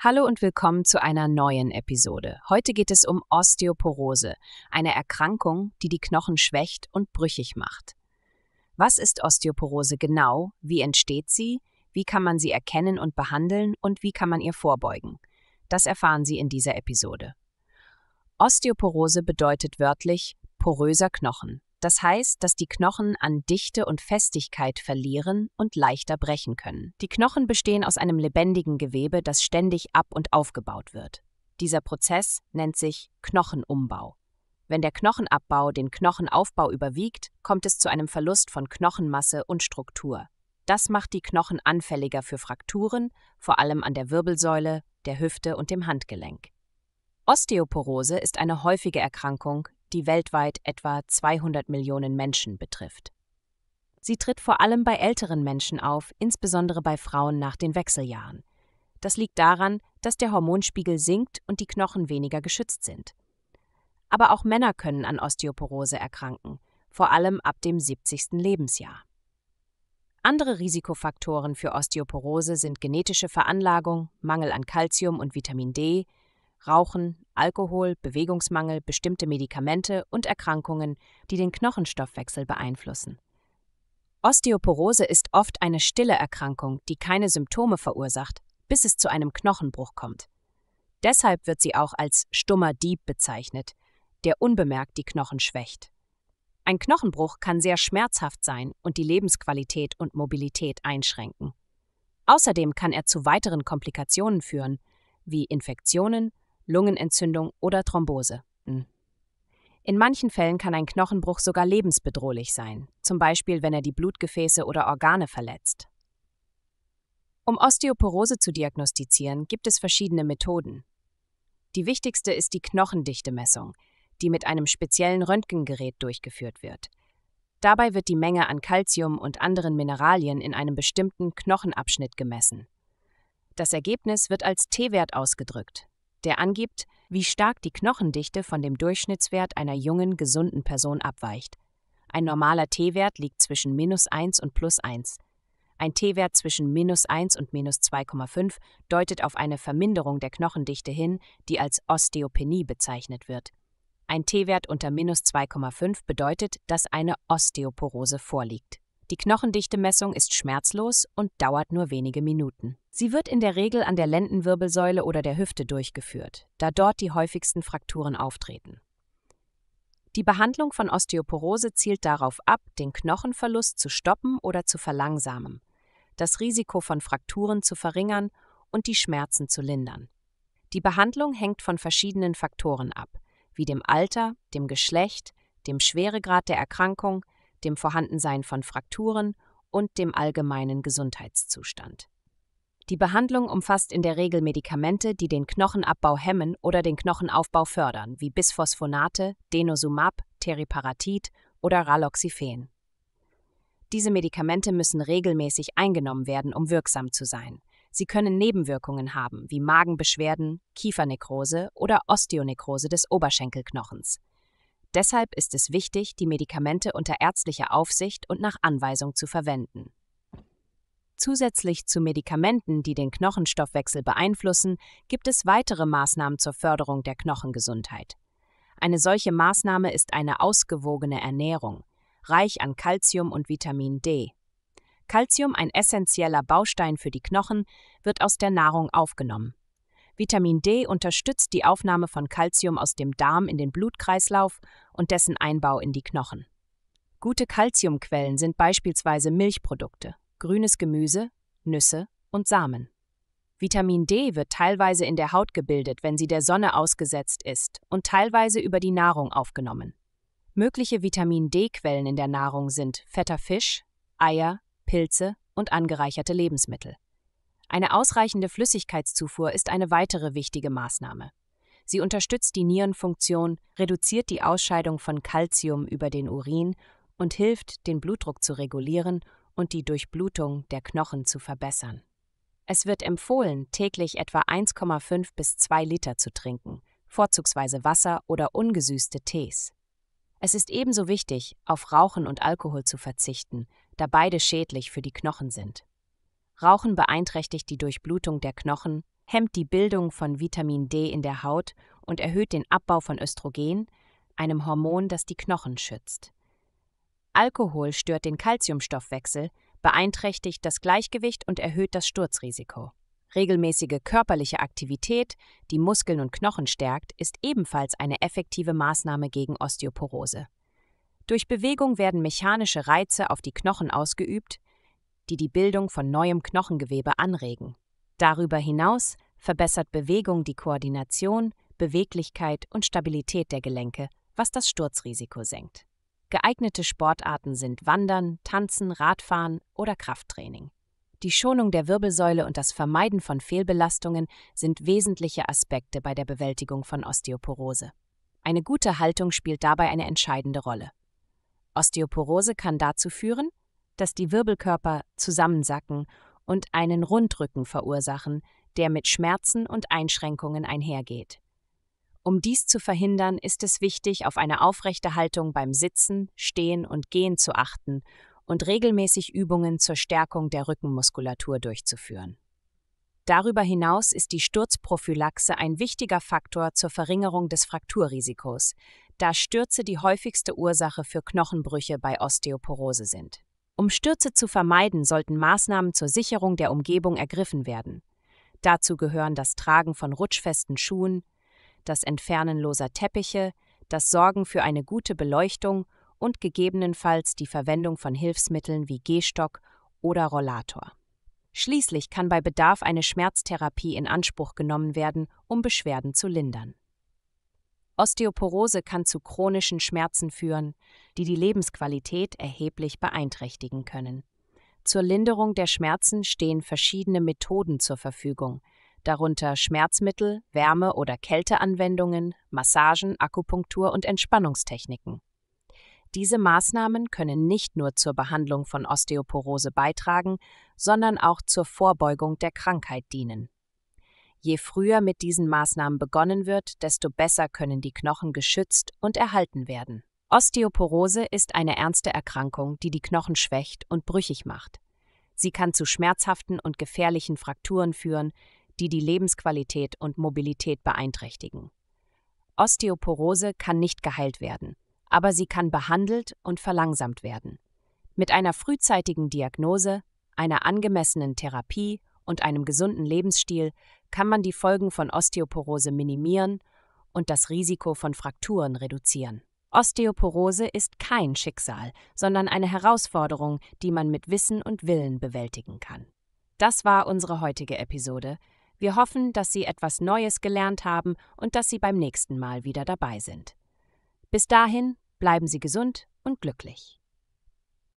Hallo und willkommen zu einer neuen Episode. Heute geht es um Osteoporose, eine Erkrankung, die die Knochen schwächt und brüchig macht. Was ist Osteoporose genau? Wie entsteht sie? Wie kann man sie erkennen und behandeln? Und wie kann man ihr vorbeugen? Das erfahren Sie in dieser Episode. Osteoporose bedeutet wörtlich poröser Knochen. Das heißt, dass die Knochen an Dichte und Festigkeit verlieren und leichter brechen können. Die Knochen bestehen aus einem lebendigen Gewebe, das ständig ab und aufgebaut wird. Dieser Prozess nennt sich Knochenumbau. Wenn der Knochenabbau den Knochenaufbau überwiegt, kommt es zu einem Verlust von Knochenmasse und Struktur. Das macht die Knochen anfälliger für Frakturen, vor allem an der Wirbelsäule, der Hüfte und dem Handgelenk. Osteoporose ist eine häufige Erkrankung, die weltweit etwa 200 Millionen Menschen betrifft. Sie tritt vor allem bei älteren Menschen auf, insbesondere bei Frauen nach den Wechseljahren. Das liegt daran, dass der Hormonspiegel sinkt und die Knochen weniger geschützt sind. Aber auch Männer können an Osteoporose erkranken, vor allem ab dem 70. Lebensjahr. Andere Risikofaktoren für Osteoporose sind genetische Veranlagung, Mangel an Kalzium und Vitamin D, Rauchen, Alkohol, Bewegungsmangel, bestimmte Medikamente und Erkrankungen, die den Knochenstoffwechsel beeinflussen. Osteoporose ist oft eine stille Erkrankung, die keine Symptome verursacht, bis es zu einem Knochenbruch kommt. Deshalb wird sie auch als stummer Dieb bezeichnet, der unbemerkt die Knochen schwächt. Ein Knochenbruch kann sehr schmerzhaft sein und die Lebensqualität und Mobilität einschränken. Außerdem kann er zu weiteren Komplikationen führen, wie Infektionen, Lungenentzündung oder Thrombose. Hm. In manchen Fällen kann ein Knochenbruch sogar lebensbedrohlich sein, zum Beispiel wenn er die Blutgefäße oder Organe verletzt. Um Osteoporose zu diagnostizieren, gibt es verschiedene Methoden. Die wichtigste ist die Knochendichtemessung, die mit einem speziellen Röntgengerät durchgeführt wird. Dabei wird die Menge an Calcium und anderen Mineralien in einem bestimmten Knochenabschnitt gemessen. Das Ergebnis wird als T-Wert ausgedrückt, der angibt, wie stark die Knochendichte von dem Durchschnittswert einer jungen, gesunden Person abweicht. Ein normaler T-Wert liegt zwischen minus 1 und plus 1. Ein T-Wert zwischen minus 1 und minus 2,5 deutet auf eine Verminderung der Knochendichte hin, die als Osteopenie bezeichnet wird. Ein T-Wert unter minus 2,5 bedeutet, dass eine Osteoporose vorliegt. Die Knochendichtemessung ist schmerzlos und dauert nur wenige Minuten. Sie wird in der Regel an der Lendenwirbelsäule oder der Hüfte durchgeführt, da dort die häufigsten Frakturen auftreten. Die Behandlung von Osteoporose zielt darauf ab, den Knochenverlust zu stoppen oder zu verlangsamen, das Risiko von Frakturen zu verringern und die Schmerzen zu lindern. Die Behandlung hängt von verschiedenen Faktoren ab, wie dem Alter, dem Geschlecht, dem Schweregrad der Erkrankung, dem Vorhandensein von Frakturen und dem allgemeinen Gesundheitszustand. Die Behandlung umfasst in der Regel Medikamente, die den Knochenabbau hemmen oder den Knochenaufbau fördern, wie Bisphosphonate, Denosumab, Teriparatid oder Raloxifen. Diese Medikamente müssen regelmäßig eingenommen werden, um wirksam zu sein. Sie können Nebenwirkungen haben, wie Magenbeschwerden, Kiefernekrose oder Osteonekrose des Oberschenkelknochens. Deshalb ist es wichtig, die Medikamente unter ärztlicher Aufsicht und nach Anweisung zu verwenden. Zusätzlich zu Medikamenten, die den Knochenstoffwechsel beeinflussen, gibt es weitere Maßnahmen zur Förderung der Knochengesundheit. Eine solche Maßnahme ist eine ausgewogene Ernährung, reich an Kalzium und Vitamin D. Kalzium, ein essentieller Baustein für die Knochen, wird aus der Nahrung aufgenommen. Vitamin D unterstützt die Aufnahme von Kalzium aus dem Darm in den Blutkreislauf und dessen Einbau in die Knochen. Gute Kalziumquellen sind beispielsweise Milchprodukte, grünes Gemüse, Nüsse und Samen. Vitamin D wird teilweise in der Haut gebildet, wenn sie der Sonne ausgesetzt ist, und teilweise über die Nahrung aufgenommen. Mögliche Vitamin D-Quellen in der Nahrung sind fetter Fisch, Eier, Pilze und angereicherte Lebensmittel. Eine ausreichende Flüssigkeitszufuhr ist eine weitere wichtige Maßnahme. Sie unterstützt die Nierenfunktion, reduziert die Ausscheidung von Calcium über den Urin und hilft, den Blutdruck zu regulieren und die Durchblutung der Knochen zu verbessern. Es wird empfohlen, täglich etwa 1,5 bis 2 Liter zu trinken, vorzugsweise Wasser oder ungesüßte Tees. Es ist ebenso wichtig, auf Rauchen und Alkohol zu verzichten, da beide schädlich für die Knochen sind. Rauchen beeinträchtigt die Durchblutung der Knochen, hemmt die Bildung von Vitamin D in der Haut und erhöht den Abbau von Östrogen, einem Hormon, das die Knochen schützt. Alkohol stört den Kalziumstoffwechsel, beeinträchtigt das Gleichgewicht und erhöht das Sturzrisiko. Regelmäßige körperliche Aktivität, die Muskeln und Knochen stärkt, ist ebenfalls eine effektive Maßnahme gegen Osteoporose. Durch Bewegung werden mechanische Reize auf die Knochen ausgeübt, die die Bildung von neuem Knochengewebe anregen. Darüber hinaus verbessert Bewegung die Koordination, Beweglichkeit und Stabilität der Gelenke, was das Sturzrisiko senkt. Geeignete Sportarten sind Wandern, Tanzen, Radfahren oder Krafttraining. Die Schonung der Wirbelsäule und das Vermeiden von Fehlbelastungen sind wesentliche Aspekte bei der Bewältigung von Osteoporose. Eine gute Haltung spielt dabei eine entscheidende Rolle. Osteoporose kann dazu führen, dass die Wirbelkörper zusammensacken und einen Rundrücken verursachen, der mit Schmerzen und Einschränkungen einhergeht. Um dies zu verhindern, ist es wichtig, auf eine aufrechte Haltung beim Sitzen, Stehen und Gehen zu achten und regelmäßig Übungen zur Stärkung der Rückenmuskulatur durchzuführen. Darüber hinaus ist die Sturzprophylaxe ein wichtiger Faktor zur Verringerung des Frakturrisikos, da Stürze die häufigste Ursache für Knochenbrüche bei Osteoporose sind. Um Stürze zu vermeiden, sollten Maßnahmen zur Sicherung der Umgebung ergriffen werden. Dazu gehören das Tragen von rutschfesten Schuhen, das Entfernen loser Teppiche, das Sorgen für eine gute Beleuchtung und gegebenenfalls die Verwendung von Hilfsmitteln wie Gehstock oder Rollator. Schließlich kann bei Bedarf eine Schmerztherapie in Anspruch genommen werden, um Beschwerden zu lindern. Osteoporose kann zu chronischen Schmerzen führen, die die Lebensqualität erheblich beeinträchtigen können. Zur Linderung der Schmerzen stehen verschiedene Methoden zur Verfügung, darunter Schmerzmittel, Wärme- oder Kälteanwendungen, Massagen, Akupunktur und Entspannungstechniken. Diese Maßnahmen können nicht nur zur Behandlung von Osteoporose beitragen, sondern auch zur Vorbeugung der Krankheit dienen. Je früher mit diesen Maßnahmen begonnen wird, desto besser können die Knochen geschützt und erhalten werden. Osteoporose ist eine ernste Erkrankung, die die Knochen schwächt und brüchig macht. Sie kann zu schmerzhaften und gefährlichen Frakturen führen, die die Lebensqualität und Mobilität beeinträchtigen. Osteoporose kann nicht geheilt werden, aber sie kann behandelt und verlangsamt werden. Mit einer frühzeitigen Diagnose, einer angemessenen Therapie und einem gesunden Lebensstil kann man die Folgen von Osteoporose minimieren und das Risiko von Frakturen reduzieren. Osteoporose ist kein Schicksal, sondern eine Herausforderung, die man mit Wissen und Willen bewältigen kann. Das war unsere heutige Episode. Wir hoffen, dass Sie etwas Neues gelernt haben und dass Sie beim nächsten Mal wieder dabei sind. Bis dahin bleiben Sie gesund und glücklich.